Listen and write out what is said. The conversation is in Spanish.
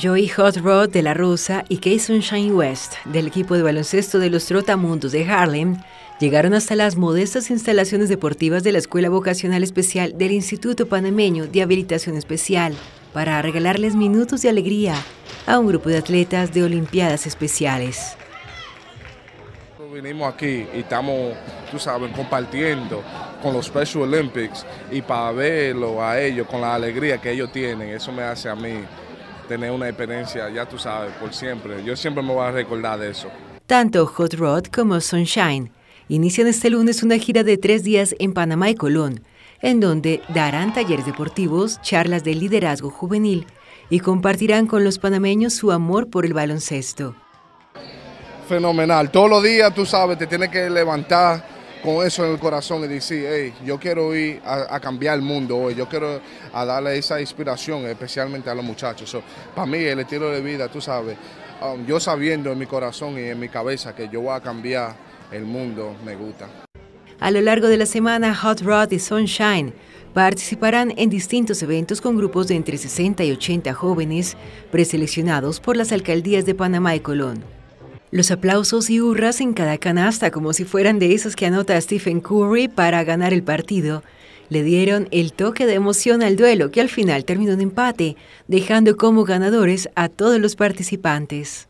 Joey Hot Rod de la Rosa y Kason Shine West del equipo de baloncesto de los Trotamundos de Harlem llegaron hasta las modestas instalaciones deportivas de la Escuela Vocacional Especial del Instituto Panameño de Habilitación Especial para regalarles minutos de alegría a un grupo de atletas de Olimpiadas Especiales. Venimos aquí y estamos, tú sabes, compartiendo con los Special Olympics y para verlo a ellos con la alegría que ellos tienen, eso me hace a mí tener una experiencia, ya tú sabes, por siempre. Yo siempre me voy a recordar de eso. Tanto Hot Rod como Sunshine inician este lunes una gira de tres días en Panamá y Colón, en donde darán talleres deportivos, charlas de liderazgo juvenil y compartirán con los panameños su amor por el baloncesto. Fenomenal. Todos los días, tú sabes, te tienes que levantar con eso en el corazón y decir, hey, yo quiero ir a, cambiar el mundo hoy, yo quiero darle esa inspiración, especialmente a los muchachos. para mí el estilo de vida, tú sabes, um, yo sabiendo en mi corazón y en mi cabeza que yo voy a cambiar el mundo, me gusta. A lo largo de la semana, Hot Rod y Sunshine participarán en distintos eventos con grupos de entre 60 y 80 jóvenes preseleccionados por las alcaldías de Panamá y Colón. Los aplausos y hurras en cada canasta, como si fueran de esos que anota Stephen Curry para ganar el partido, le dieron el toque de emoción al duelo que al final terminó en empate, dejando como ganadores a todos los participantes.